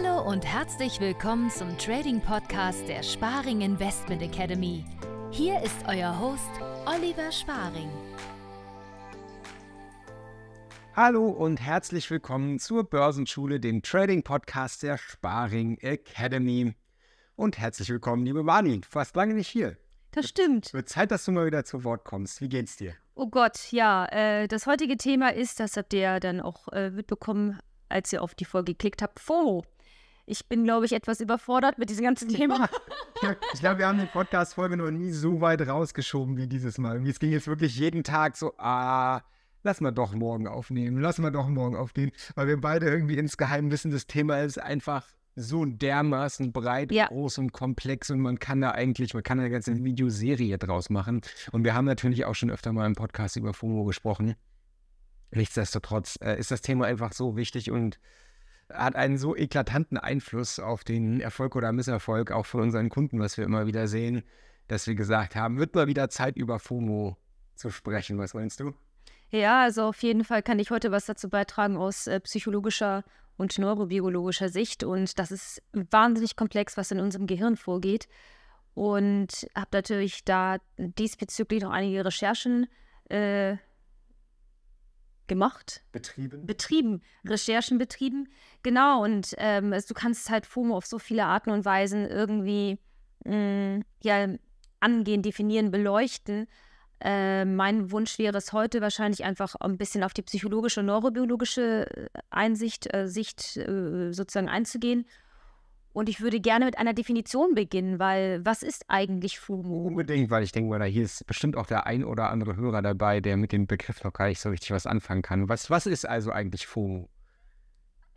Hallo und herzlich willkommen zum Trading Podcast der Sparing Investment Academy. Hier ist euer Host Oliver Sparing. Hallo und herzlich willkommen zur Börsenschule, dem Trading Podcast der Sparing Academy. Und herzlich willkommen, liebe Marlin. Fast lange nicht hier. Das stimmt. Es Wird Zeit, dass du mal wieder zu Wort kommst. Wie geht's dir? Oh Gott, ja. Äh, das heutige Thema ist, das habt ihr ja dann auch äh, mitbekommen, als ihr auf die Folge geklickt habt, FOMO ich bin, glaube ich, etwas überfordert mit diesem ganzen Thema. ich glaube, wir haben die Podcast-Folge noch nie so weit rausgeschoben wie dieses Mal. Es ging jetzt wirklich jeden Tag so, ah, lass mal doch morgen aufnehmen, lass mal doch morgen aufnehmen, weil wir beide irgendwie insgeheim wissen, das Thema ist einfach so dermaßen breit, ja. groß und komplex und man kann da eigentlich, man kann da eine ganze Videoserie draus machen. Und wir haben natürlich auch schon öfter mal im Podcast über FOMO gesprochen. Nichtsdestotrotz äh, ist das Thema einfach so wichtig und hat einen so eklatanten Einfluss auf den Erfolg oder Misserfolg auch von unseren Kunden, was wir immer wieder sehen, dass wir gesagt haben, wird mal wieder Zeit über FOMO zu sprechen. Was meinst du? Ja, also auf jeden Fall kann ich heute was dazu beitragen aus äh, psychologischer und neurobiologischer Sicht. Und das ist wahnsinnig komplex, was in unserem Gehirn vorgeht. Und habe natürlich da diesbezüglich noch einige Recherchen äh, gemacht. Betrieben. Betrieben, Recherchen betrieben. Genau, und ähm, also du kannst halt FOMO auf so viele Arten und Weisen irgendwie mh, mm, ja, angehen, definieren, beleuchten. Äh, mein Wunsch wäre es heute wahrscheinlich einfach ein bisschen auf die psychologische und neurobiologische äh, Einsicht, äh, Sicht äh, sozusagen einzugehen und ich würde gerne mit einer Definition beginnen, weil was ist eigentlich FOMO? Unbedingt, weil ich denke, oder hier ist bestimmt auch der ein oder andere Hörer dabei, der mit dem Begriff noch gar nicht so richtig was anfangen kann. Was, was ist also eigentlich FOMO?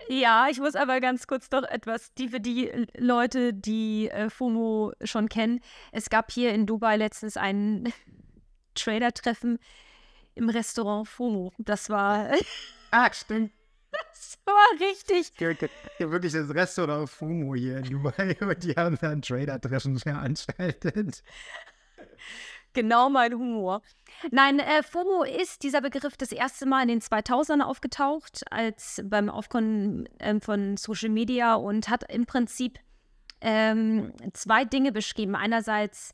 Ja, ich muss aber ganz kurz doch etwas, die für die Leute, die äh, FOMO schon kennen. Es gab hier in Dubai letztens ein Trader-Treffen im Restaurant FOMO. Das war. ah, stimmt. Das war richtig. Wirklich das Restaurant FOMO hier in Dubai und die haben da ein Trader-Treffen veranstaltet. Genau mein Humor. Nein, äh, FOMO ist dieser Begriff das erste Mal in den 2000ern aufgetaucht, als beim Aufkommen äh, von Social Media und hat im Prinzip ähm, zwei Dinge beschrieben. Einerseits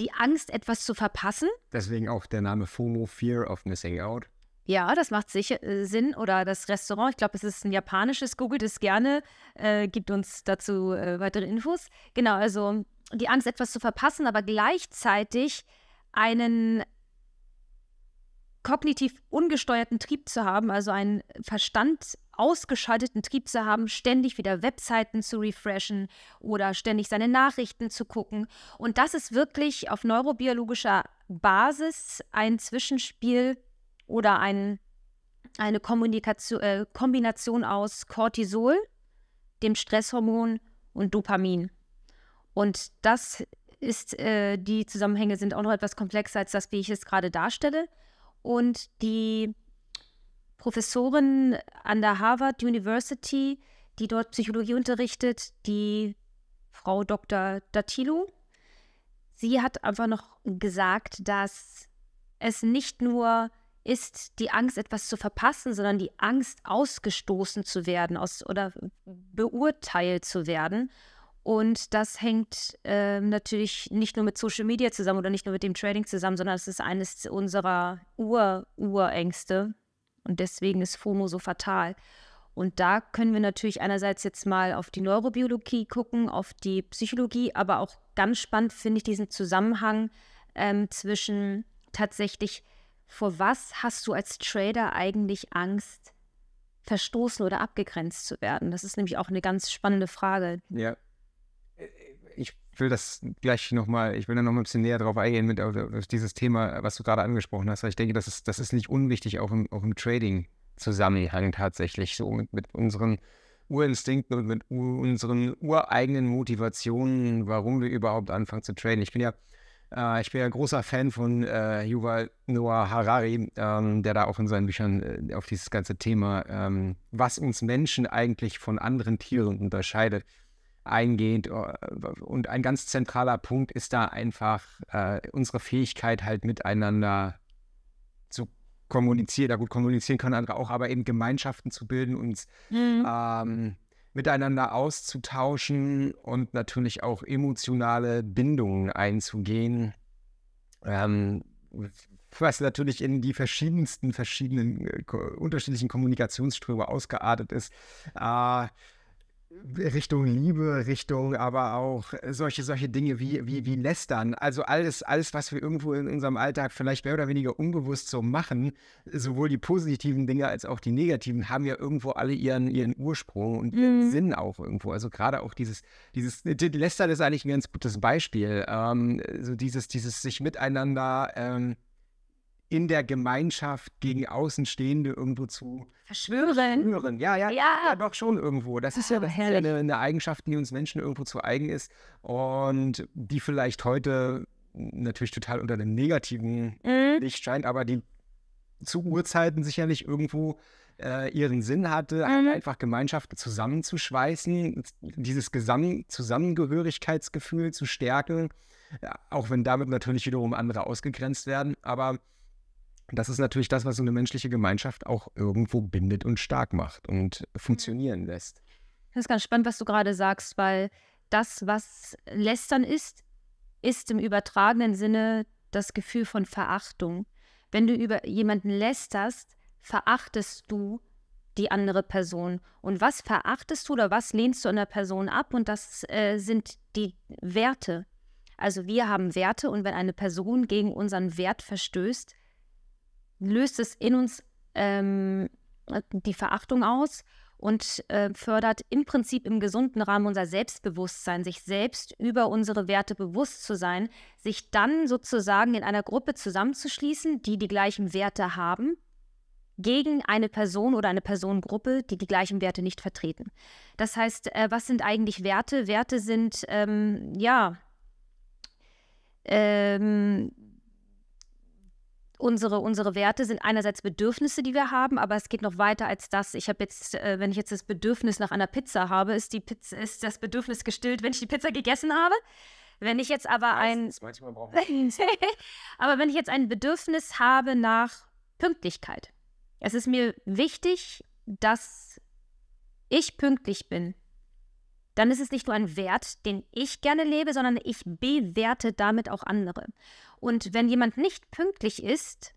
die Angst, etwas zu verpassen. Deswegen auch der Name FOMO, Fear of Missing Out. Ja, das macht sicher äh, Sinn. Oder das Restaurant, ich glaube, es ist ein japanisches, googelt es gerne, äh, gibt uns dazu äh, weitere Infos. Genau, also die Angst, etwas zu verpassen, aber gleichzeitig einen kognitiv ungesteuerten Trieb zu haben, also einen Verstand ausgeschalteten Trieb zu haben, ständig wieder Webseiten zu refreshen oder ständig seine Nachrichten zu gucken. Und das ist wirklich auf neurobiologischer Basis ein Zwischenspiel oder ein, eine Kommunikation, äh, Kombination aus Cortisol, dem Stresshormon und Dopamin. Und das ist, äh, die Zusammenhänge sind auch noch etwas komplexer als das, wie ich es gerade darstelle. Und die Professorin an der Harvard University, die dort Psychologie unterrichtet, die Frau Dr. Datilo, sie hat einfach noch gesagt, dass es nicht nur ist die Angst, etwas zu verpassen, sondern die Angst, ausgestoßen zu werden aus, oder beurteilt zu werden. Und das hängt äh, natürlich nicht nur mit Social Media zusammen oder nicht nur mit dem Trading zusammen, sondern es ist eines unserer Ur-Urängste. Und deswegen ist FOMO so fatal. Und da können wir natürlich einerseits jetzt mal auf die Neurobiologie gucken, auf die Psychologie, aber auch ganz spannend finde ich diesen Zusammenhang ähm, zwischen tatsächlich vor was hast du als Trader eigentlich Angst, verstoßen oder abgegrenzt zu werden? Das ist nämlich auch eine ganz spannende Frage. Ja. Äh, ich will das gleich nochmal, ich will da nochmal ein bisschen näher drauf eingehen mit auf, dieses Thema, was du gerade angesprochen hast. Weil ich denke, das ist, das ist nicht unwichtig, auch im, auch im Trading-Zusammenhang tatsächlich, so mit, mit unseren Urinstinkten und mit unseren ureigenen Motivationen, warum wir überhaupt anfangen zu traden. Ich bin ja äh, ich bin ja großer Fan von äh, Yuval Noah Harari, ähm, der da auch in seinen Büchern äh, auf dieses ganze Thema, ähm, was uns Menschen eigentlich von anderen Tieren unterscheidet, eingeht. Äh, und ein ganz zentraler Punkt ist da einfach äh, unsere Fähigkeit, halt miteinander zu kommunizieren. Da gut kommunizieren können andere auch, aber eben Gemeinschaften zu bilden, und mhm. ähm, miteinander auszutauschen und natürlich auch emotionale Bindungen einzugehen, ähm, was natürlich in die verschiedensten, verschiedenen, äh, unterschiedlichen Kommunikationsströme ausgeartet ist. Äh, Richtung Liebe, Richtung aber auch solche, solche Dinge wie, wie, wie Lästern. Also alles, alles, was wir irgendwo in unserem Alltag vielleicht mehr oder weniger unbewusst so machen, sowohl die positiven Dinge als auch die negativen, haben ja irgendwo alle ihren, ihren Ursprung und ihren mhm. Sinn auch irgendwo. Also gerade auch dieses, dieses, Lästern ist eigentlich ein ganz gutes Beispiel. Ähm, so dieses, dieses sich miteinander ähm, in der Gemeinschaft gegen mhm. Außenstehende irgendwo zu verschwören. verschwören. Ja, ja, ja, ja, doch schon irgendwo. Das ist ja ah, eine, eine Eigenschaft, die uns Menschen irgendwo zu eigen ist und die vielleicht heute natürlich total unter einem negativen mhm. Licht scheint, aber die zu Urzeiten sicherlich irgendwo äh, ihren Sinn hatte, mhm. Halt einfach Gemeinschaften zusammenzuschweißen, dieses Gesam Zusammengehörigkeitsgefühl zu stärken, äh, auch wenn damit natürlich wiederum andere ausgegrenzt werden. Aber das ist natürlich das, was so eine menschliche Gemeinschaft auch irgendwo bindet und stark macht und funktionieren lässt. Das ist ganz spannend, was du gerade sagst, weil das, was Lästern ist, ist im übertragenen Sinne das Gefühl von Verachtung. Wenn du über jemanden lästerst, verachtest du die andere Person. Und was verachtest du oder was lehnst du an der Person ab? Und das äh, sind die Werte. Also wir haben Werte und wenn eine Person gegen unseren Wert verstößt, löst es in uns ähm, die Verachtung aus und äh, fördert im Prinzip im gesunden Rahmen unser Selbstbewusstsein, sich selbst über unsere Werte bewusst zu sein, sich dann sozusagen in einer Gruppe zusammenzuschließen, die die gleichen Werte haben, gegen eine Person oder eine Personengruppe, die die gleichen Werte nicht vertreten. Das heißt, äh, was sind eigentlich Werte? Werte sind, ähm, ja, ähm, unsere, unsere Werte sind einerseits Bedürfnisse, die wir haben, aber es geht noch weiter als das. Ich habe jetzt, äh, wenn ich jetzt das Bedürfnis nach einer Pizza habe, ist, die Pizza, ist das Bedürfnis gestillt, wenn ich die Pizza gegessen habe. Wenn ich jetzt aber ein. aber wenn ich jetzt ein Bedürfnis habe nach Pünktlichkeit. Es ist mir wichtig, dass ich pünktlich bin dann ist es nicht nur ein Wert, den ich gerne lebe, sondern ich bewerte damit auch andere. Und wenn jemand nicht pünktlich ist,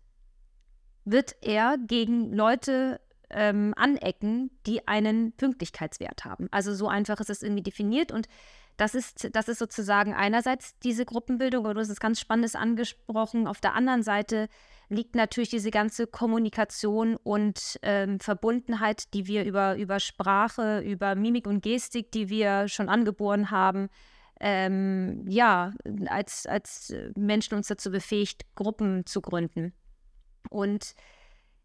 wird er gegen Leute ähm, anecken, die einen Pünktlichkeitswert haben. Also so einfach ist es irgendwie definiert und das ist, das ist sozusagen einerseits diese Gruppenbildung, oder du hast es ganz Spannendes angesprochen. Auf der anderen Seite liegt natürlich diese ganze Kommunikation und ähm, Verbundenheit, die wir über, über Sprache, über Mimik und Gestik, die wir schon angeboren haben, ähm, ja, als, als äh, Menschen uns dazu befähigt, Gruppen zu gründen. Und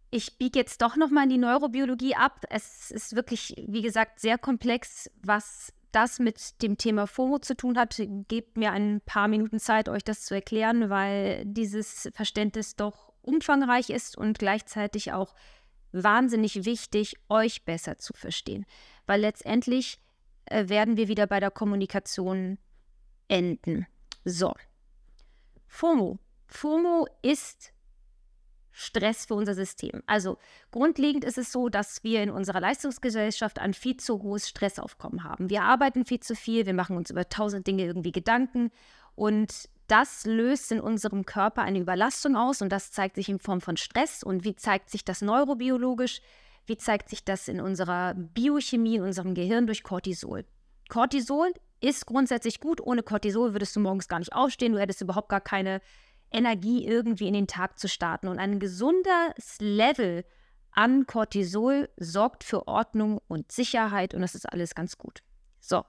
ich biege jetzt doch nochmal in die Neurobiologie ab. Es ist wirklich, wie gesagt, sehr komplex, was das mit dem Thema FOMO zu tun hat, gebt mir ein paar Minuten Zeit, euch das zu erklären, weil dieses Verständnis doch umfangreich ist und gleichzeitig auch wahnsinnig wichtig, euch besser zu verstehen. Weil letztendlich äh, werden wir wieder bei der Kommunikation enden. So. FOMO. FOMO ist Stress für unser System. Also grundlegend ist es so, dass wir in unserer Leistungsgesellschaft ein viel zu hohes Stressaufkommen haben. Wir arbeiten viel zu viel, wir machen uns über tausend Dinge irgendwie Gedanken und das löst in unserem Körper eine Überlastung aus und das zeigt sich in Form von Stress. Und wie zeigt sich das neurobiologisch? Wie zeigt sich das in unserer Biochemie, in unserem Gehirn durch Cortisol? Cortisol ist grundsätzlich gut. Ohne Cortisol würdest du morgens gar nicht aufstehen, du hättest überhaupt gar keine Energie irgendwie in den Tag zu starten. Und ein gesundes Level an Cortisol sorgt für Ordnung und Sicherheit und das ist alles ganz gut. So.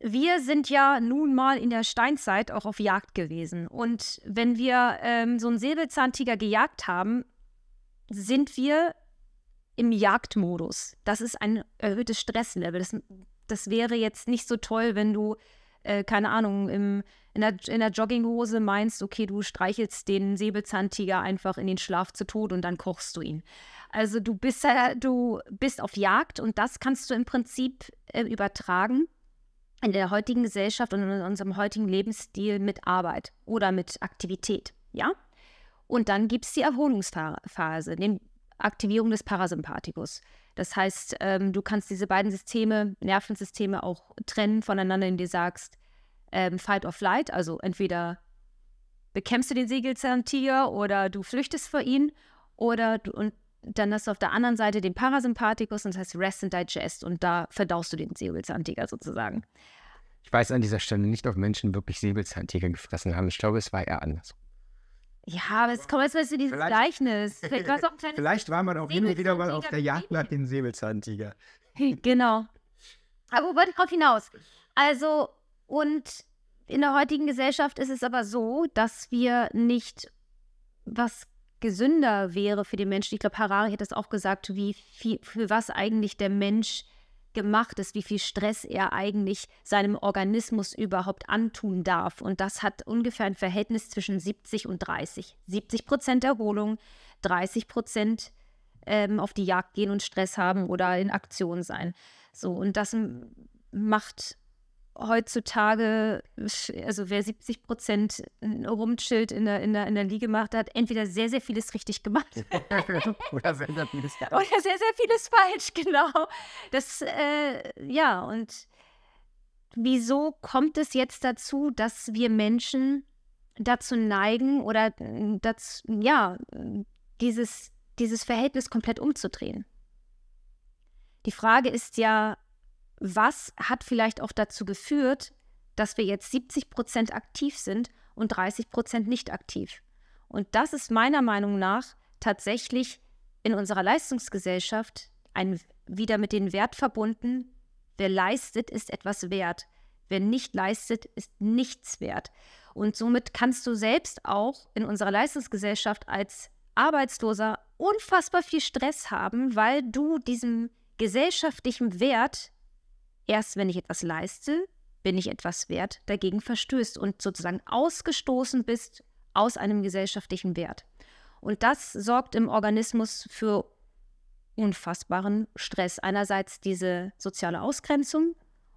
Wir sind ja nun mal in der Steinzeit auch auf Jagd gewesen. Und wenn wir ähm, so einen Säbelzahntiger gejagt haben, sind wir im Jagdmodus. Das ist ein erhöhtes Stresslevel. Das, das wäre jetzt nicht so toll, wenn du äh, keine Ahnung, im, in, der, in der Jogginghose meinst, okay, du streichelst den Säbelzahntiger einfach in den Schlaf zu Tod und dann kochst du ihn. Also du bist, äh, du bist auf Jagd und das kannst du im Prinzip äh, übertragen in der heutigen Gesellschaft und in unserem heutigen Lebensstil mit Arbeit oder mit Aktivität, ja? Und dann gibt es die Erholungsphase, die Aktivierung des Parasympathikus. Das heißt, ähm, du kannst diese beiden Systeme, Nervensysteme auch trennen voneinander, indem du sagst, ähm, Fight or Flight, also entweder bekämpfst du den Säbelzahntiger oder du flüchtest vor ihn oder du, und dann hast du auf der anderen Seite den Parasympathikus und das heißt Rest and Digest und da verdaust du den Säbelzahntiger sozusagen. Ich weiß an dieser Stelle nicht, ob Menschen wirklich Säbelzahntiger gefressen haben. Ich glaube, es war eher anders. Ja, aber es kommt jetzt mal zu diesem Gleichnis. Vielleicht, vielleicht war man auch hin und wieder mal auf der Jagd nach dem Säbelzahntiger. genau. Aber wo wollte ich drauf hinaus? Also, und in der heutigen Gesellschaft ist es aber so, dass wir nicht, was gesünder wäre für den Menschen, ich glaube, Harari hat das auch gesagt, wie viel, für was eigentlich der Mensch gemacht ist, wie viel Stress er eigentlich seinem Organismus überhaupt antun darf. Und das hat ungefähr ein Verhältnis zwischen 70 und 30. 70 Prozent Erholung, 30 Prozent ähm, auf die Jagd gehen und Stress haben oder in Aktion sein. So, und das macht heutzutage, also wer 70 Prozent äh, rumchillt in der, in, der, in der Liege macht, hat entweder sehr, sehr vieles richtig gemacht. oder, sehr, sehr vieles falsch. oder sehr, sehr vieles falsch, genau. Das, äh, ja, und wieso kommt es jetzt dazu, dass wir Menschen dazu neigen oder äh, dazu, ja, dieses, dieses Verhältnis komplett umzudrehen? Die Frage ist ja, was hat vielleicht auch dazu geführt, dass wir jetzt 70 Prozent aktiv sind und 30 Prozent nicht aktiv. Und das ist meiner Meinung nach tatsächlich in unserer Leistungsgesellschaft ein, wieder mit dem Wert verbunden. Wer leistet, ist etwas wert. Wer nicht leistet, ist nichts wert. Und somit kannst du selbst auch in unserer Leistungsgesellschaft als Arbeitsloser unfassbar viel Stress haben, weil du diesem gesellschaftlichen Wert erst wenn ich etwas leiste, bin ich etwas wert, dagegen verstößt und sozusagen ausgestoßen bist aus einem gesellschaftlichen Wert. Und das sorgt im Organismus für unfassbaren Stress. Einerseits diese soziale Ausgrenzung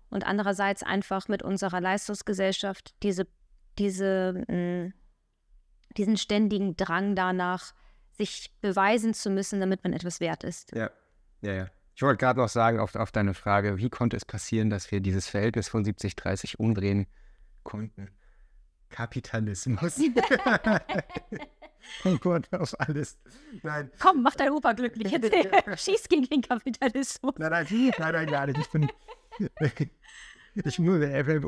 und andererseits einfach mit unserer Leistungsgesellschaft diese, diese, mm, diesen ständigen Drang danach, sich beweisen zu müssen, damit man etwas wert ist. Ja, ja, ja. Ich wollte gerade noch sagen, auf, auf deine Frage, wie konnte es passieren, dass wir dieses Verhältnis von 70-30 umdrehen konnten? Kapitalismus. Oh Gott, auf alles. Nein. Komm, mach dein Opa glücklich. Schieß gegen den Kapitalismus. Nein, nein, nein, nein, gar nicht. Ich bin. Äh, äh, ich,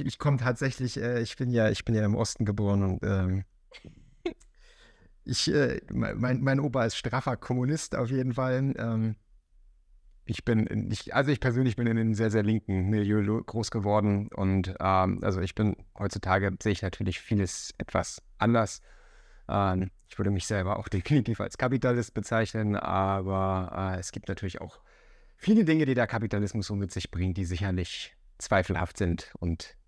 ich, ich komme tatsächlich, äh, ich bin ja, ich bin ja im Osten geboren und ähm, ich, äh, mein, mein Opa ist straffer Kommunist auf jeden Fall. Ähm, ich bin, ich, also ich persönlich bin in einem sehr, sehr linken Milieu groß geworden und ähm, also ich bin heutzutage sehe ich natürlich vieles etwas anders. Ähm, ich würde mich selber auch definitiv als Kapitalist bezeichnen, aber äh, es gibt natürlich auch viele Dinge, die der Kapitalismus so mit sich bringt, die sicherlich zweifelhaft sind und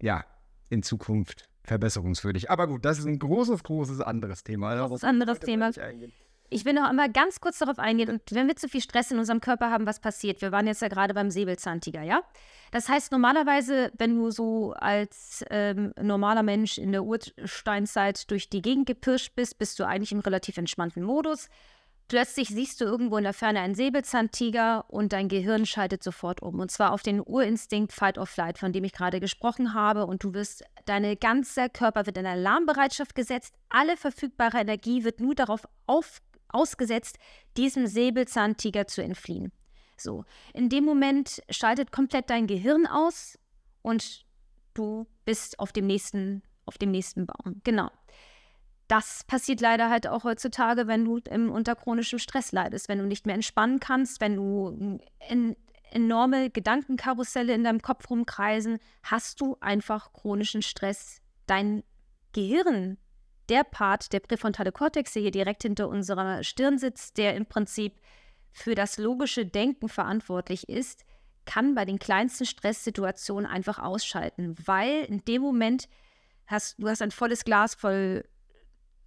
ja, in Zukunft verbesserungswürdig. Aber gut, das ist ein großes, großes anderes Thema. Das ist ein anderes Thema ich will noch einmal ganz kurz darauf eingehen. Und wenn wir zu viel Stress in unserem Körper haben, was passiert? Wir waren jetzt ja gerade beim Säbelzahntiger, ja? Das heißt, normalerweise, wenn du so als ähm, normaler Mensch in der Ursteinzeit durch die Gegend gepirscht bist, bist du eigentlich im relativ entspannten Modus. Plötzlich siehst du irgendwo in der Ferne einen Säbelzahntiger und dein Gehirn schaltet sofort um. Und zwar auf den Urinstinkt Fight or Flight, von dem ich gerade gesprochen habe. Und du wirst, dein ganzer Körper wird in Alarmbereitschaft gesetzt. Alle verfügbare Energie wird nur darauf aufgebaut ausgesetzt, diesem Säbelzahntiger zu entfliehen. So, in dem Moment schaltet komplett dein Gehirn aus und du bist auf dem nächsten, auf dem nächsten Baum. Genau. Das passiert leider halt auch heutzutage, wenn du im, unter chronischem Stress leidest, wenn du nicht mehr entspannen kannst, wenn du in, mm, enorme Gedankenkarusselle in deinem Kopf rumkreisen, hast du einfach chronischen Stress. Dein Gehirn der Part, der präfrontale Kortex, der hier direkt hinter unserer Stirn sitzt, der im Prinzip für das logische Denken verantwortlich ist, kann bei den kleinsten Stresssituationen einfach ausschalten, weil in dem Moment hast du hast ein volles Glas voll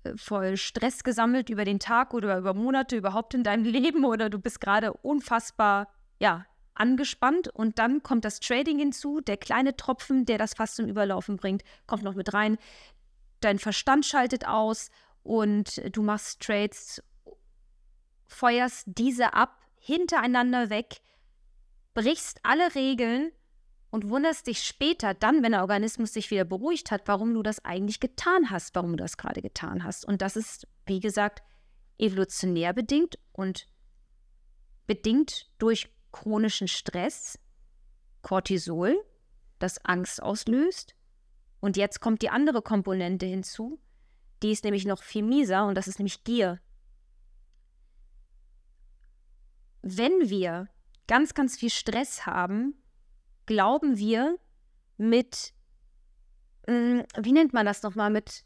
äh, voll Stress gesammelt über den Tag oder über Monate überhaupt in deinem Leben oder du bist gerade unfassbar ja angespannt und dann kommt das Trading hinzu, der kleine Tropfen, der das fast zum Überlaufen bringt, kommt noch mit rein dein Verstand schaltet aus und du machst Trades, feuerst diese ab, hintereinander weg, brichst alle Regeln und wunderst dich später dann, wenn der Organismus sich wieder beruhigt hat, warum du das eigentlich getan hast, warum du das gerade getan hast. Und das ist, wie gesagt, evolutionär bedingt und bedingt durch chronischen Stress, Cortisol, das Angst auslöst, und jetzt kommt die andere Komponente hinzu, die ist nämlich noch viel mieser und das ist nämlich Gier. Wenn wir ganz, ganz viel Stress haben, glauben wir mit, mm, wie nennt man das nochmal, mit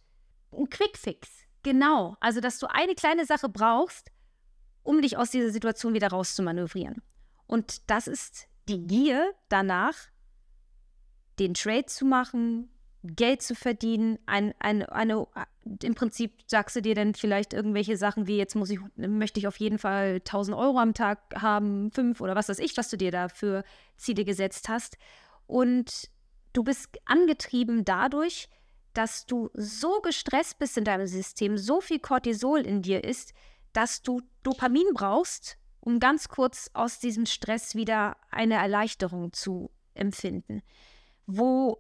einem Quickfix. Genau. Also, dass du eine kleine Sache brauchst, um dich aus dieser Situation wieder rauszumanövrieren. Und das ist die Gier danach, den Trade zu machen, Geld zu verdienen, ein, ein, eine, im Prinzip sagst du dir dann vielleicht irgendwelche Sachen wie, jetzt muss ich, möchte ich auf jeden Fall 1000 Euro am Tag haben, fünf oder was weiß ich, was du dir da für Ziele gesetzt hast. Und du bist angetrieben dadurch, dass du so gestresst bist in deinem System, so viel Cortisol in dir ist, dass du Dopamin brauchst, um ganz kurz aus diesem Stress wieder eine Erleichterung zu empfinden. Wo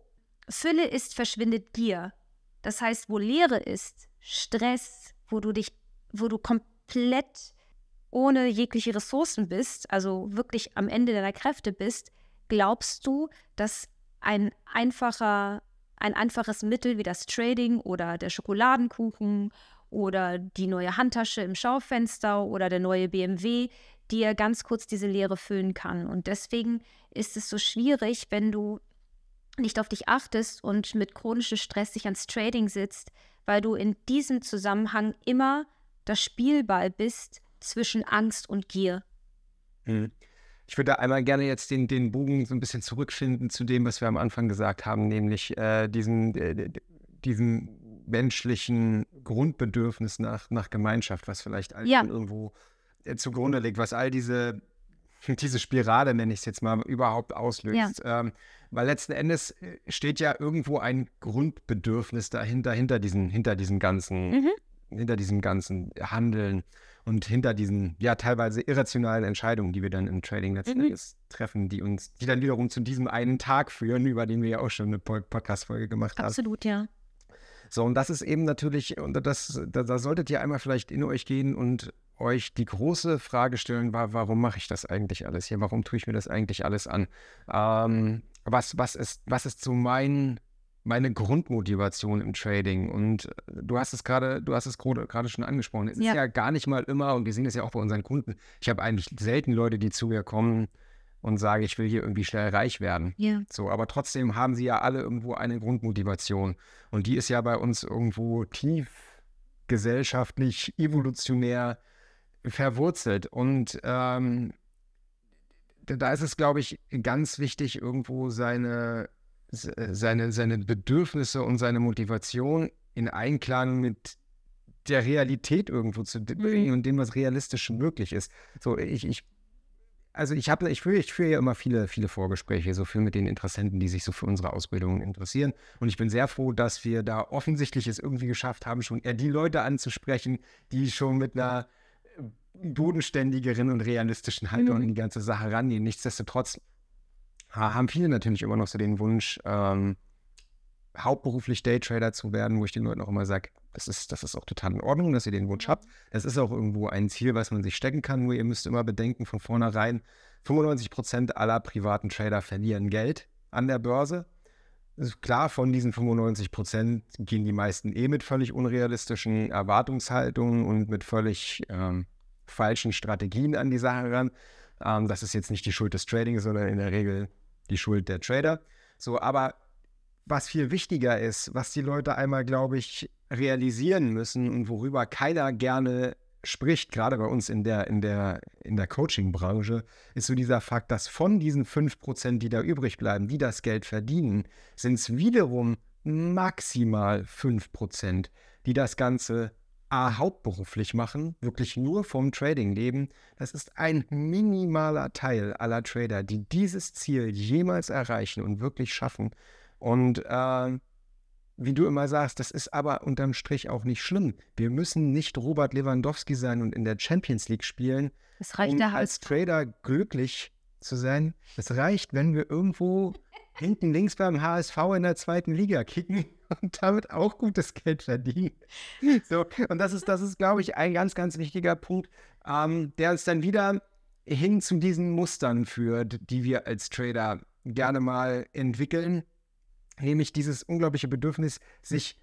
Fülle ist, verschwindet Gier. Das heißt, wo Leere ist, Stress, wo du dich, wo du komplett ohne jegliche Ressourcen bist, also wirklich am Ende deiner Kräfte bist, glaubst du, dass ein einfacher, ein einfaches Mittel wie das Trading oder der Schokoladenkuchen oder die neue Handtasche im Schaufenster oder der neue BMW dir ganz kurz diese Leere füllen kann. Und deswegen ist es so schwierig, wenn du nicht auf dich achtest und mit chronischem Stress dich ans Trading sitzt, weil du in diesem Zusammenhang immer das Spielball bist zwischen Angst und Gier. Mhm. Ich würde einmal gerne jetzt den, den Bogen so ein bisschen zurückfinden zu dem, was wir am Anfang gesagt haben, nämlich äh, diesen, äh, diesen menschlichen Grundbedürfnis nach, nach Gemeinschaft, was vielleicht all ja. irgendwo äh, zugrunde liegt, was all diese diese Spirale, nenne ich es jetzt mal, überhaupt auslöst. Ja. Ähm, weil letzten Endes äh, steht ja irgendwo ein Grundbedürfnis dahinter, hinter diesen, hinter diesen ganzen, mhm. hinter diesem ganzen Handeln und hinter diesen ja teilweise irrationalen Entscheidungen, die wir dann im Trading letzten mhm. Endes treffen, die uns, die dann wiederum zu diesem einen Tag führen, über den wir ja auch schon eine Podcast-Folge gemacht haben. Absolut, ja. So, und das ist eben natürlich, und das, da, da solltet ihr einmal vielleicht in euch gehen und euch die große Frage stellen war, warum mache ich das eigentlich alles hier? Warum tue ich mir das eigentlich alles an? Ähm, was, was, ist, was ist so mein, meine Grundmotivation im Trading? Und äh, du hast es gerade, du hast es gerade schon angesprochen. Es ja. ist ja gar nicht mal immer, und wir sehen das ja auch bei unseren Kunden, ich habe eigentlich selten Leute, die zu mir kommen und sagen, ich will hier irgendwie schnell reich werden. Ja. So, aber trotzdem haben sie ja alle irgendwo eine Grundmotivation. Und die ist ja bei uns irgendwo tief gesellschaftlich, evolutionär verwurzelt. Und ähm, da ist es, glaube ich, ganz wichtig, irgendwo seine, seine, seine Bedürfnisse und seine Motivation in Einklang mit der Realität irgendwo zu bringen und dem, was realistisch möglich ist. So, ich, ich also ich habe, ich führe, ich führe ja immer viele, viele Vorgespräche, so viel mit den Interessenten, die sich so für unsere Ausbildungen interessieren. Und ich bin sehr froh, dass wir da offensichtlich es irgendwie geschafft haben, schon eher die Leute anzusprechen, die schon mit einer bodenständigeren und realistischen Haltung mhm. in die ganze Sache rangehen. Nichtsdestotrotz haben viele natürlich immer noch so den Wunsch, ähm, hauptberuflich Daytrader zu werden, wo ich den Leuten auch immer sage, das ist, das ist auch total in Ordnung, dass ihr den Wunsch habt. Das ist auch irgendwo ein Ziel, was man sich stecken kann, nur ihr müsst immer bedenken, von vornherein, 95% Prozent aller privaten Trader verlieren Geld an der Börse. Also klar, von diesen 95 Prozent gehen die meisten eh mit völlig unrealistischen Erwartungshaltungen und mit völlig ähm, falschen Strategien an die Sache ran. Ähm, das ist jetzt nicht die Schuld des Trading, sondern in der Regel die Schuld der Trader. So, aber was viel wichtiger ist, was die Leute einmal, glaube ich, realisieren müssen und worüber keiner gerne spricht, gerade bei uns in der, in der, in der Coaching-Branche, ist so dieser Fakt, dass von diesen 5%, die da übrig bleiben, die das Geld verdienen, sind es wiederum maximal 5%, die das Ganze A, hauptberuflich machen, wirklich nur vom Trading leben, das ist ein minimaler Teil aller Trader, die dieses Ziel jemals erreichen und wirklich schaffen. Und äh, wie du immer sagst, das ist aber unterm Strich auch nicht schlimm. Wir müssen nicht Robert Lewandowski sein und in der Champions League spielen, reicht um als Trader glücklich zu sein. Es reicht, wenn wir irgendwo hinten links beim HSV in der zweiten Liga kicken und damit auch gutes Geld verdienen. So, und das ist, das ist, glaube ich, ein ganz, ganz wichtiger Punkt, ähm, der uns dann wieder hin zu diesen Mustern führt, die wir als Trader gerne mal entwickeln, nämlich dieses unglaubliche Bedürfnis, sich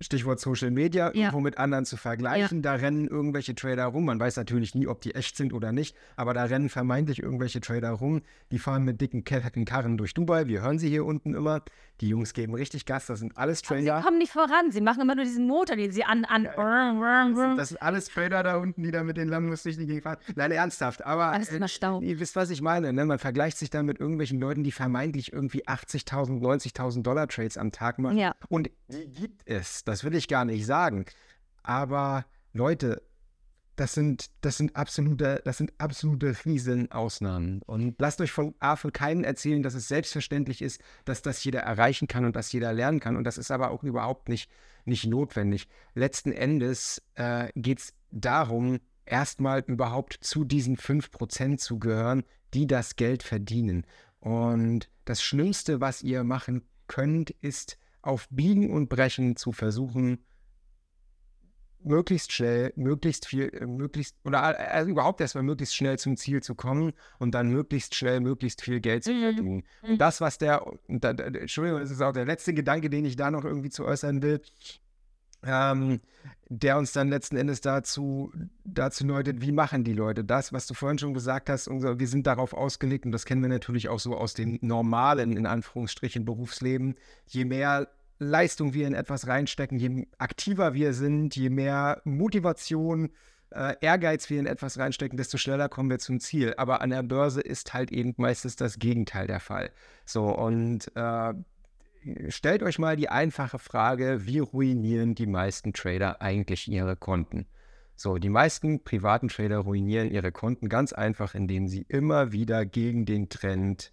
Stichwort Social Media, ja. irgendwo mit anderen zu vergleichen. Ja. Da rennen irgendwelche Trader rum. Man weiß natürlich nie, ob die echt sind oder nicht, aber da rennen vermeintlich irgendwelche Trader rum. Die fahren mit dicken Karren durch Dubai. Wir hören sie hier unten immer. Die Jungs geben richtig Gas. Das sind alles Trader. Aber sie kommen nicht voran. Sie machen immer nur diesen Motor, den sie an. an ja, äh, das, sind, alles Trader da unten, die da mit den Lambos durch die fahren. Nein, ernsthaft. Aber. Alles äh, immer Stau. Äh, ihr wisst, was ich meine. Ne? Man vergleicht sich dann mit irgendwelchen Leuten, die vermeintlich irgendwie 80.000, 90.000 Dollar Trades am Tag machen. Ja. Und die gibt es das will ich gar nicht sagen. Aber Leute, das sind, das sind absolute, das sind absolute Riesenausnahmen. Und lasst euch von A von keinem erzählen, dass es selbstverständlich ist, dass das jeder erreichen kann und dass jeder lernen kann. Und das ist aber auch überhaupt nicht, nicht notwendig. Letzten Endes äh, geht es darum, erstmal überhaupt zu diesen 5% zu gehören, die das Geld verdienen. Und das Schlimmste, was ihr machen könnt, ist, auf Biegen und Brechen zu versuchen, möglichst schnell, möglichst viel, äh, möglichst oder äh, also überhaupt erstmal möglichst schnell zum Ziel zu kommen und dann möglichst schnell, möglichst viel Geld zu mhm. verdienen. Und mhm. das, was der, da, da, Entschuldigung, das ist auch der letzte Gedanke, den ich da noch irgendwie zu äußern will, ähm, der uns dann letzten Endes dazu, dazu läutet, wie machen die Leute das, was du vorhin schon gesagt hast, unser, wir sind darauf ausgelegt und das kennen wir natürlich auch so aus dem normalen, in Anführungsstrichen, Berufsleben. Je mehr Leistung wir in etwas reinstecken, je aktiver wir sind, je mehr Motivation, äh, Ehrgeiz wir in etwas reinstecken, desto schneller kommen wir zum Ziel. Aber an der Börse ist halt eben meistens das Gegenteil der Fall. So, und äh, stellt euch mal die einfache Frage, wie ruinieren die meisten Trader eigentlich ihre Konten? So, die meisten privaten Trader ruinieren ihre Konten ganz einfach, indem sie immer wieder gegen den Trend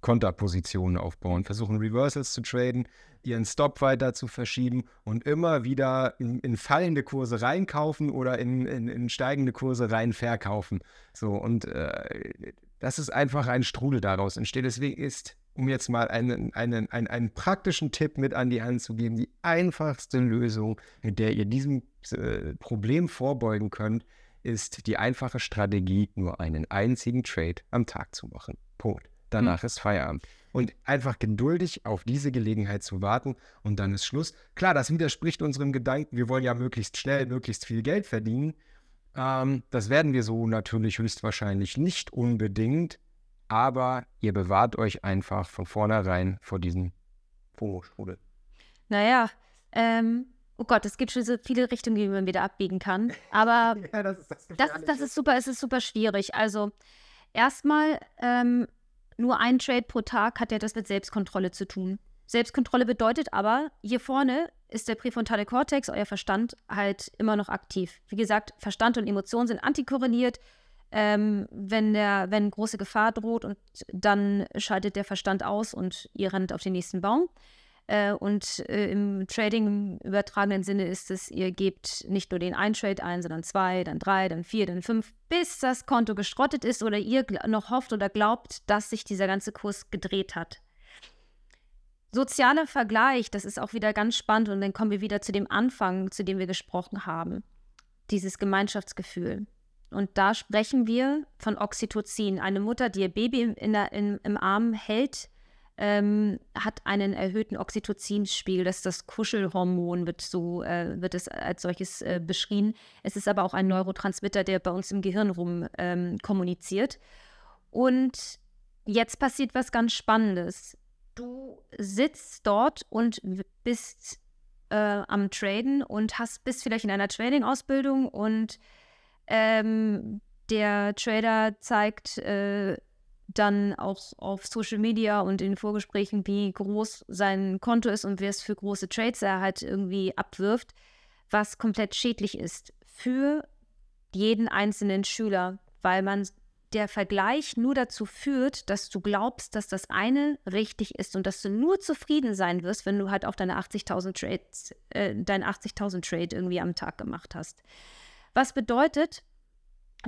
Konterpositionen aufbauen, versuchen Reversals zu traden, ihren Stop weiter zu verschieben und immer wieder in, in fallende Kurse reinkaufen oder in, in, in, steigende Kurse rein verkaufen. So, und äh, das ist einfach ein Strudel daraus entsteht. Deswegen ist, um jetzt mal einen, einen, einen, einen praktischen Tipp mit an die Hand zu geben, die einfachste Lösung, mit der ihr diesem äh, Problem vorbeugen könnt, ist die einfache Strategie, nur einen einzigen Trade am Tag zu machen. Punkt. Hm. danach hm. ist Feierabend. Und einfach geduldig auf diese Gelegenheit zu warten und dann ist Schluss. Klar, das widerspricht unserem Gedanken, wir wollen ja möglichst schnell, möglichst viel Geld verdienen. Ähm, das werden wir so natürlich höchstwahrscheinlich nicht unbedingt, aber ihr bewahrt euch einfach von vornherein vor diesem FOMO-Strudel. Naja, ähm, oh Gott, es gibt schon so viele Richtungen, die man wieder abbiegen kann. Aber ja, das, ist das, das, das, ist, super, es ist super schwierig. Also erstmal ähm, nur ein Trade pro Tag hat ja das mit Selbstkontrolle zu tun. Selbstkontrolle bedeutet aber, hier vorne ist der präfrontale Kortex, euer Verstand, halt immer noch aktiv. Wie gesagt, Verstand und Emotionen sind antikorreliert. Ähm, wenn, der, wenn große Gefahr droht und dann schaltet der Verstand aus und ihr rennt auf den nächsten Baum. Äh, und äh, im Trading im übertragenen Sinne ist es, ihr gebt nicht nur den einen Trade ein, sondern zwei, dann drei, dann vier, dann fünf, bis das Konto geschrottet ist oder ihr noch hofft oder glaubt, dass sich dieser ganze Kurs gedreht hat. Sozialer Vergleich, das ist auch wieder ganz spannend und dann kommen wir wieder zu dem Anfang, zu dem wir gesprochen haben, dieses Gemeinschaftsgefühl. Und da sprechen wir von Oxytocin. Eine Mutter, die ihr Baby in der, in, im Arm hält, ähm, hat einen erhöhten Oxytocinspiegel, das ist das Kuschelhormon, wird so, äh, wird es als solches äh, beschrieben. Es ist aber auch ein Neurotransmitter, der bei uns im Gehirn rum ähm, kommuniziert. Und jetzt passiert was ganz Spannendes. Du sitzt dort und bist äh, am Traden und hast, bist vielleicht in einer Trading-Ausbildung und ähm, der Trader zeigt äh, dann auch auf Social Media und in Vorgesprächen, wie groß sein Konto ist und wer es für große Trades er halt irgendwie abwirft, was komplett schädlich ist für jeden einzelnen Schüler, weil man der Vergleich nur dazu führt, dass du glaubst, dass das eine richtig ist und dass du nur zufrieden sein wirst, wenn du halt auch deine 80.000 Trades, äh, dein 80.000 Trade irgendwie am Tag gemacht hast. Was bedeutet,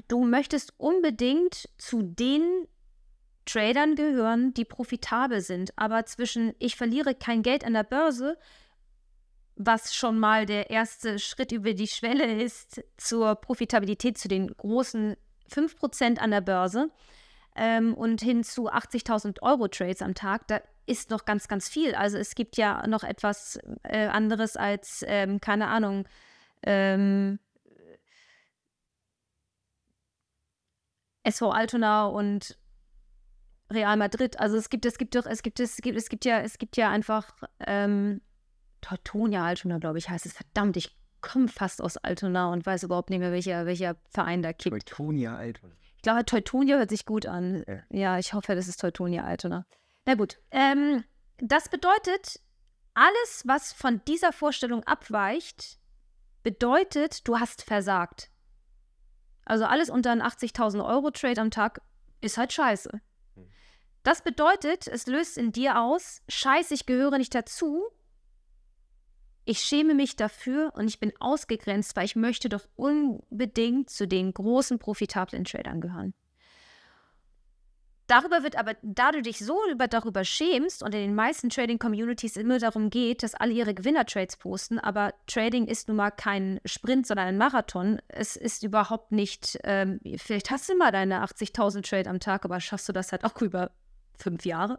du möchtest unbedingt zu den Tradern gehören, die profitabel sind. Aber zwischen ich verliere kein Geld an der Börse, was schon mal der erste Schritt über die Schwelle ist zur Profitabilität, zu den großen 5% an der Börse ähm, und hin zu 80.000 Euro Trades am Tag, da ist noch ganz, ganz viel. Also es gibt ja noch etwas äh, anderes als, ähm, keine Ahnung, ähm, SV Altona und Real Madrid. Also es gibt, es gibt doch, es gibt, es gibt, es gibt ja, es gibt ja einfach ähm, Teutonia Altona, glaube ich, heißt es. Verdammt, ich komme fast aus Altona und weiß überhaupt nicht mehr, welcher, welcher Verein da kippt. Teutonia Altona. Ich glaube, Teutonia hört sich gut an. Ja, ja ich hoffe, das ist Teutonia Altona. Na gut. Ähm, das bedeutet, alles, was von dieser Vorstellung abweicht, bedeutet, du hast versagt. Also alles unter einem 80.000 Euro Trade am Tag ist halt scheiße. Das bedeutet, es löst in dir aus, scheiße, ich gehöre nicht dazu. Ich schäme mich dafür und ich bin ausgegrenzt, weil ich möchte doch unbedingt zu den großen profitablen Tradern gehören. Darüber wird aber, da du dich so über, darüber schämst und in den meisten Trading-Communities immer darum geht, dass alle ihre Gewinner-Trades posten, aber Trading ist nun mal kein Sprint, sondern ein Marathon. Es ist überhaupt nicht, ähm, vielleicht hast du mal deine 80.000 Trade am Tag, aber schaffst du das halt auch über fünf Jahre?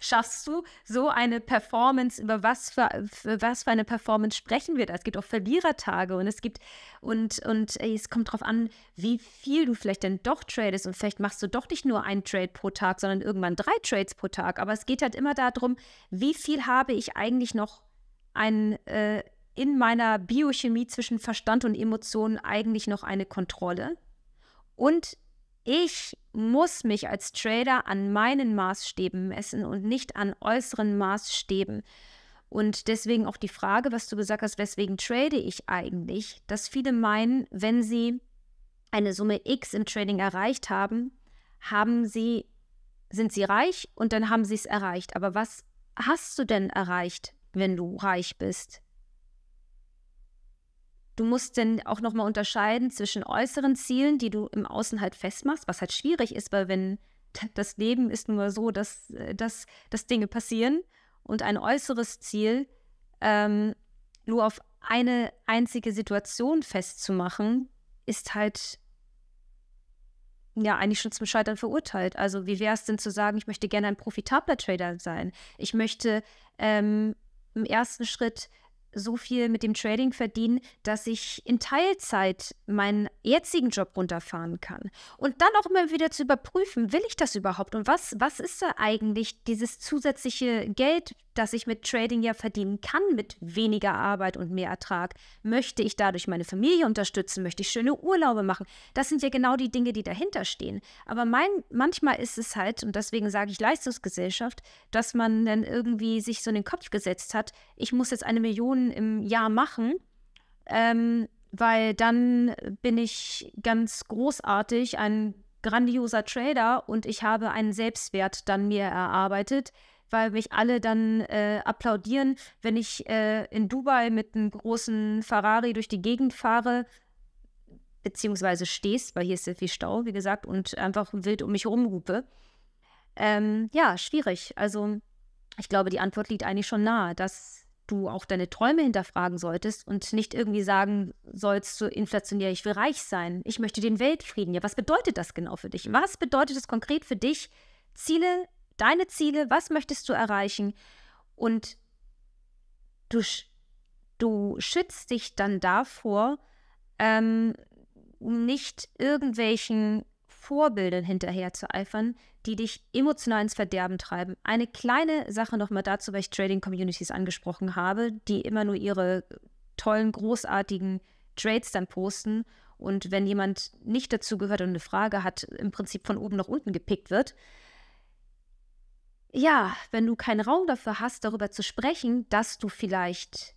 Schaffst du so eine Performance, über was für, für, was für eine Performance sprechen wir da? Es gibt auch Verlierertage und es gibt, und, und äh, es kommt darauf an, wie viel du vielleicht denn doch tradest und vielleicht machst du doch nicht nur einen Trade pro Tag, sondern irgendwann drei Trades pro Tag. Aber es geht halt immer darum, wie viel habe ich eigentlich noch ein, äh, in meiner Biochemie zwischen Verstand und Emotionen eigentlich noch eine Kontrolle? Und ich muss mich als Trader an meinen Maßstäben messen und nicht an äußeren Maßstäben. Und deswegen auch die Frage, was du gesagt hast, weswegen trade ich eigentlich, dass viele meinen, wenn sie eine Summe X im Trading erreicht haben, haben sie, sind sie reich und dann haben sie es erreicht. Aber was hast du denn erreicht, wenn du reich bist? Du musst denn auch nochmal unterscheiden zwischen äußeren Zielen, die du im Außen halt festmachst, was halt schwierig ist, weil wenn das Leben ist nur so, dass, äh, dass, dass Dinge passieren und ein äußeres Ziel ähm, nur auf eine einzige Situation festzumachen, ist halt ja eigentlich schon zum Scheitern verurteilt. Also wie wäre es denn zu sagen, ich möchte gerne ein profitabler Trader sein? Ich möchte ähm, im ersten Schritt so viel mit dem Trading verdienen, dass ich in Teilzeit meinen jetzigen Job runterfahren kann. Und dann auch immer wieder zu überprüfen, will ich das überhaupt? Und was, was ist da eigentlich dieses zusätzliche Geld, das ich mit Trading ja verdienen kann, mit weniger Arbeit und mehr Ertrag? Möchte ich dadurch meine Familie unterstützen? Möchte ich schöne Urlaube machen? Das sind ja genau die Dinge, die dahinter stehen. Aber mein, manchmal ist es halt, und deswegen sage ich Leistungsgesellschaft, dass man dann irgendwie sich so in den Kopf gesetzt hat, ich muss jetzt eine Million im Jahr machen, ähm, weil dann bin ich ganz großartig, ein grandioser Trader und ich habe einen Selbstwert dann mir erarbeitet, weil mich alle dann äh, applaudieren, wenn ich äh, in Dubai mit einem großen Ferrari durch die Gegend fahre, beziehungsweise stehst, weil hier ist sehr viel Stau, wie gesagt, und einfach wild um mich rumrupe. Ähm, ja, schwierig. Also ich glaube, die Antwort liegt eigentlich schon nahe, dass du auch deine Träume hinterfragen solltest und nicht irgendwie sagen sollst, so inflationär, ich will reich sein, ich möchte den Weltfrieden. Ja, was bedeutet das genau für dich? Was bedeutet es konkret für dich? Ziele, deine Ziele, was möchtest du erreichen? Und du, du schützt dich dann davor, ähm, nicht irgendwelchen Vorbildern hinterher zu eifern, die dich emotional ins Verderben treiben. Eine kleine Sache nochmal dazu, weil ich Trading Communities angesprochen habe, die immer nur ihre tollen, großartigen Trades dann posten. Und wenn jemand nicht dazu gehört und eine Frage hat, im Prinzip von oben nach unten gepickt wird. Ja, wenn du keinen Raum dafür hast, darüber zu sprechen, dass du vielleicht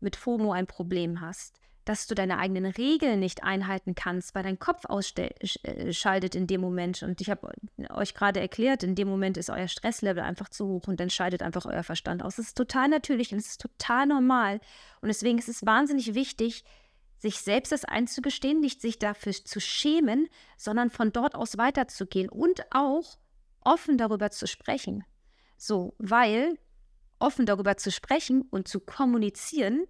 mit FOMO ein Problem hast, dass du deine eigenen Regeln nicht einhalten kannst, weil dein Kopf ausschaltet äh, in dem Moment. Und ich habe euch gerade erklärt, in dem Moment ist euer Stresslevel einfach zu hoch und dann schaltet einfach euer Verstand aus. Es ist total natürlich und es ist total normal. Und deswegen ist es wahnsinnig wichtig, sich selbst das einzugestehen, nicht sich dafür zu schämen, sondern von dort aus weiterzugehen und auch offen darüber zu sprechen. So, weil offen darüber zu sprechen und zu kommunizieren,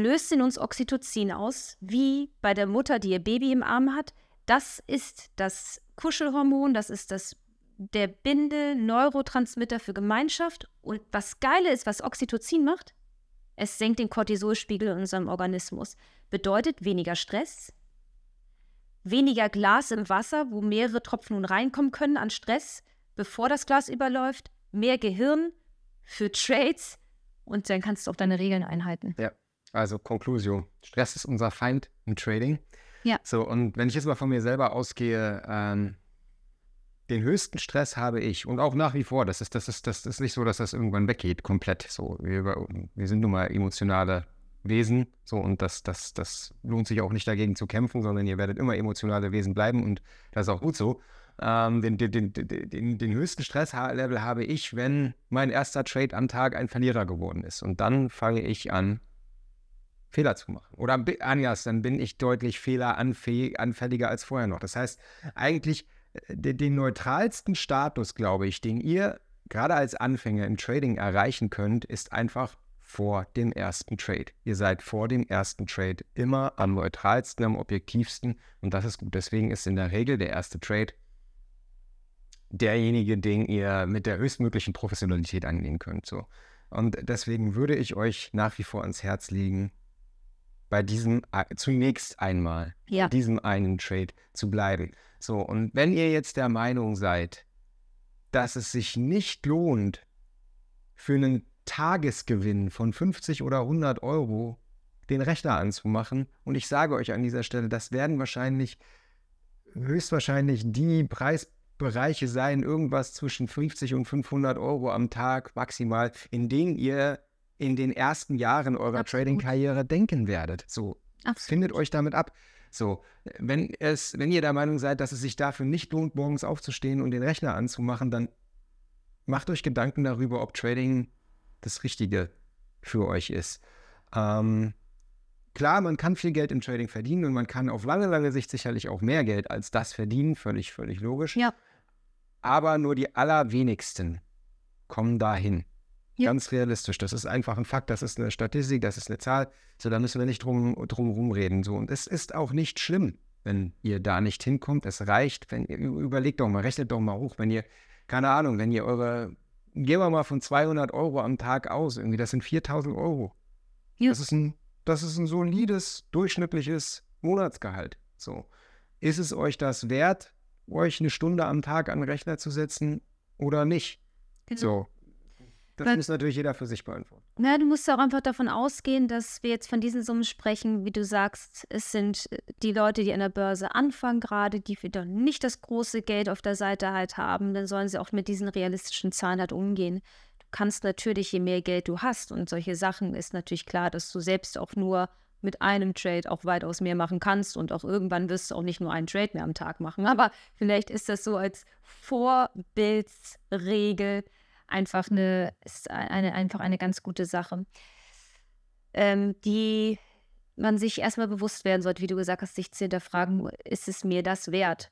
löst in uns Oxytocin aus, wie bei der Mutter, die ihr Baby im Arm hat. Das ist das Kuschelhormon, das ist das der Binde Neurotransmitter für Gemeinschaft und was geile ist, was Oxytocin macht, es senkt den Cortisolspiegel in unserem Organismus. Bedeutet weniger Stress, weniger Glas im Wasser, wo mehrere Tropfen nun reinkommen können an Stress, bevor das Glas überläuft, mehr Gehirn für Trades und dann kannst du auch deine Regeln einhalten. Ja. Also Conclusio, Stress ist unser Feind im Trading. Ja. So, und wenn ich jetzt mal von mir selber ausgehe, ähm, den höchsten Stress habe ich und auch nach wie vor. Das ist, das ist, das ist nicht so, dass das irgendwann weggeht, komplett. So, wir, wir sind nun mal emotionale Wesen. So, und das, das, das lohnt sich auch nicht dagegen zu kämpfen, sondern ihr werdet immer emotionale Wesen bleiben und das ist auch gut so. Ähm, den, den, den, den, den höchsten Stresslevel habe ich, wenn mein erster Trade am Tag ein Verlierer geworden ist. Und dann fange ich an Fehler zu machen. Oder anders, dann bin ich deutlich fehleranfälliger als vorher noch. Das heißt, eigentlich äh, den, den neutralsten Status, glaube ich, den ihr gerade als Anfänger im Trading erreichen könnt, ist einfach vor dem ersten Trade. Ihr seid vor dem ersten Trade immer am neutralsten, am objektivsten und das ist gut. Deswegen ist in der Regel der erste Trade derjenige, den ihr mit der höchstmöglichen Professionalität angehen könnt. So. Und deswegen würde ich euch nach wie vor ans Herz legen, bei diesem zunächst einmal, ja. diesem einen Trade zu bleiben. So, und wenn ihr jetzt der Meinung seid, dass es sich nicht lohnt, für einen Tagesgewinn von 50 oder 100 Euro den Rechner anzumachen, und ich sage euch an dieser Stelle, das werden wahrscheinlich, höchstwahrscheinlich die Preisbereiche sein, irgendwas zwischen 50 und 500 Euro am Tag maximal, in denen ihr in den ersten Jahren eurer Trading-Karriere denken werdet. So, Absolut. findet euch damit ab. So, wenn es, wenn ihr der Meinung seid, dass es sich dafür nicht lohnt, morgens aufzustehen und den Rechner anzumachen, dann macht euch Gedanken darüber, ob Trading das Richtige für euch ist. Ähm, klar, man kann viel Geld im Trading verdienen und man kann auf lange, lange Sicht sicherlich auch mehr Geld als das verdienen, völlig, völlig logisch. Ja. Aber nur die allerwenigsten kommen dahin. Ja. Ganz realistisch. Das ist einfach ein Fakt, das ist eine Statistik, das ist eine Zahl. So, da müssen wir nicht drum, drum rumreden. So, und es ist auch nicht schlimm, wenn ihr da nicht hinkommt. Es reicht, wenn ihr überlegt doch mal, rechnet doch mal hoch, wenn ihr, keine Ahnung, wenn ihr eure, gehen wir mal von 200 Euro am Tag aus, irgendwie, das sind 4000 Euro. Ja. Das, ist ein, das ist ein solides, durchschnittliches Monatsgehalt. So. Ist es euch das wert, euch eine Stunde am Tag an den Rechner zu setzen oder nicht? Genau. So. Das Weil, muss natürlich jeder für sich beantworten. Na, du musst auch einfach davon ausgehen, dass wir jetzt von diesen Summen sprechen, wie du sagst, es sind äh, die Leute, die an der Börse anfangen gerade, die wieder nicht das große Geld auf der Seite halt haben, dann sollen sie auch mit diesen realistischen Zahlen halt umgehen. Du kannst natürlich, je mehr Geld du hast und solche Sachen, ist natürlich klar, dass du selbst auch nur mit einem Trade auch weitaus mehr machen kannst und auch irgendwann wirst du auch nicht nur einen Trade mehr am Tag machen. Aber vielleicht ist das so als Vorbildsregel, einfach eine, ist eine, einfach eine ganz gute Sache, ähm, die man sich erstmal bewusst werden sollte, wie du gesagt hast, sich zu hinterfragen, ist es mir das wert?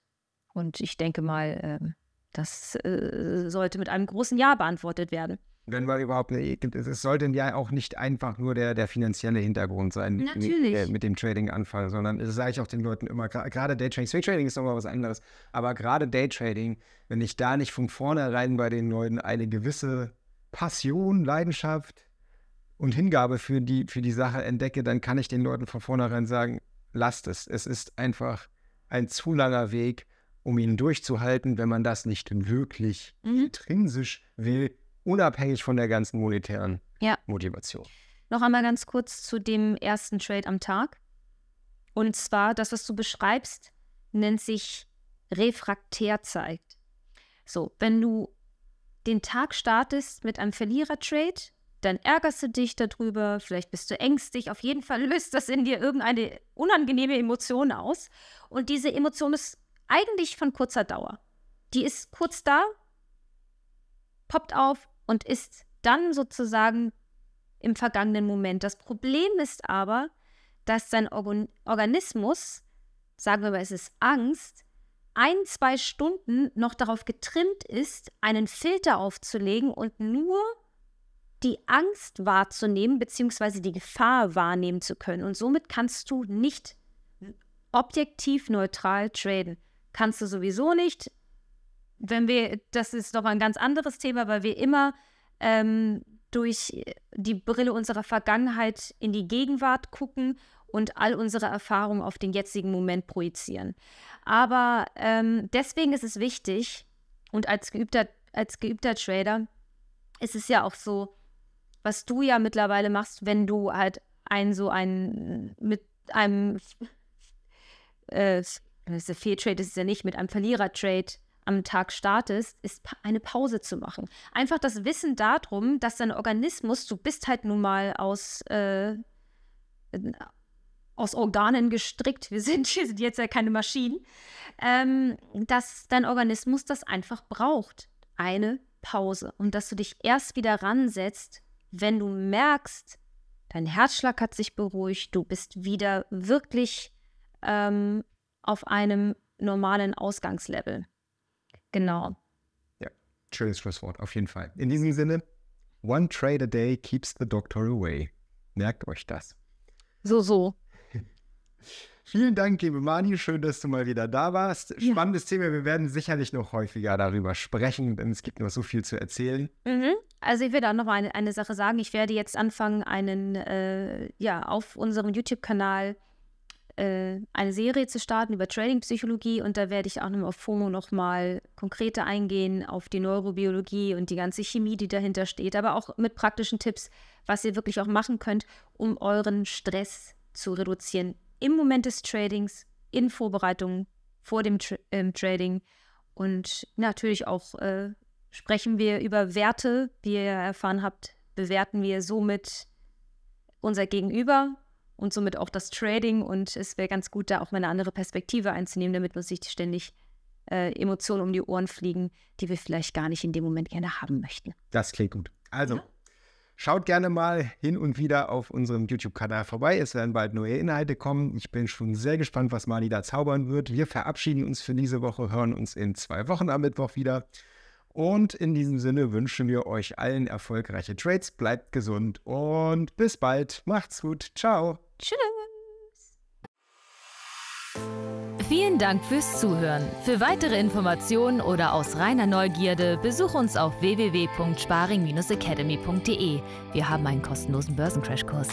Und ich denke mal, äh, das äh, sollte mit einem großen Ja beantwortet werden wenn man überhaupt eine, gibt. es sollte ja auch nicht einfach nur der, der finanzielle Hintergrund sein Natürlich. Mit, äh, mit dem Trading-Anfall, sondern das sage ich auch den Leuten immer, gerade Daytrading, Swing Trading ist nochmal was anderes, aber gerade Daytrading, wenn ich da nicht von vornherein bei den Leuten eine gewisse Passion, Leidenschaft und Hingabe für die, für die Sache entdecke, dann kann ich den Leuten von vornherein sagen, lasst es. Es ist einfach ein zu langer Weg, um ihn durchzuhalten, wenn man das nicht wirklich mhm. intrinsisch will, unabhängig von der ganzen monetären ja. Motivation. Noch einmal ganz kurz zu dem ersten Trade am Tag. Und zwar, das, was du beschreibst, nennt sich refraktär zeigt. So, wenn du den Tag startest mit einem Verlierer-Trade, dann ärgerst du dich darüber, vielleicht bist du ängstlich, auf jeden Fall löst das in dir irgendeine unangenehme Emotion aus. Und diese Emotion ist eigentlich von kurzer Dauer. Die ist kurz da, poppt auf und ist dann sozusagen im vergangenen Moment. Das Problem ist aber, dass sein Organismus, sagen wir mal, es ist Angst, ein, zwei Stunden noch darauf getrimmt ist, einen Filter aufzulegen und nur die Angst wahrzunehmen bzw. die Gefahr wahrnehmen zu können. Und somit kannst du nicht objektiv neutral traden. Kannst du sowieso nicht, wenn wir, das ist doch ein ganz anderes Thema, weil wir immer ähm, durch die Brille unserer Vergangenheit in die Gegenwart gucken und all unsere Erfahrungen auf den jetzigen Moment projizieren. Aber ähm, deswegen ist es wichtig, und als geübter, als geübter Trader ist es ja auch so, was du ja mittlerweile machst, wenn du halt ein so ein mit einem äh, Fair ist es ja nicht, mit einem Verlierer-Trade am Tag startest, ist eine Pause zu machen. Einfach das Wissen darum, dass dein Organismus, du bist halt nun mal aus, äh, aus Organen gestrickt, wir sind, wir sind jetzt ja keine Maschinen, ähm, dass dein Organismus das einfach braucht. Eine Pause. Und dass du dich erst wieder ransetzt, wenn du merkst, dein Herzschlag hat sich beruhigt, du bist wieder wirklich ähm, auf einem normalen Ausgangslevel. Genau. Ja, schönes Schlusswort, auf jeden Fall. In diesem Sinne, one trade a day keeps the doctor away. Merkt euch das. So, so. Vielen Dank, liebe Mani. Schön, dass du mal wieder da warst. Ja. Spannendes Thema. Wir werden sicherlich noch häufiger darüber sprechen, denn es gibt noch so viel zu erzählen. Mhm. Also ich will da noch mal eine, eine Sache sagen. Ich werde jetzt anfangen, einen äh, ja auf unserem YouTube-Kanal äh, eine Serie zu starten über Trading-Psychologie und da werde ich auch nochmal auf FOMO nochmal konkreter eingehen, auf die Neurobiologie und die ganze Chemie, die dahinter steht, aber auch mit praktischen Tipps, was ihr wirklich auch machen könnt, um euren Stress zu reduzieren. Im Moment des Tradings, in Vorbereitung vor dem Tra ähm, Trading und natürlich auch äh, sprechen wir über Werte, wie ihr erfahren habt, bewerten wir somit unser Gegenüber und somit auch das Trading. Und es wäre ganz gut, da auch mal eine andere Perspektive einzunehmen, damit man sich ständig äh, Emotionen um die Ohren fliegen, die wir vielleicht gar nicht in dem Moment gerne haben möchten. Das klingt gut. Also. Ja? Schaut gerne mal hin und wieder auf unserem YouTube-Kanal vorbei. Es werden bald neue Inhalte kommen. Ich bin schon sehr gespannt, was Mali da zaubern wird. Wir verabschieden uns für diese Woche, hören uns in zwei Wochen am Mittwoch wieder. Und in diesem Sinne wünschen wir euch allen erfolgreiche Trades, bleibt gesund und bis bald. Macht's gut. Ciao. Tschüss. Vielen Dank fürs Zuhören. Für weitere Informationen oder aus reiner Neugierde besuch uns auf www.sparing-academy.de. Wir haben einen kostenlosen Börsencrashkurs.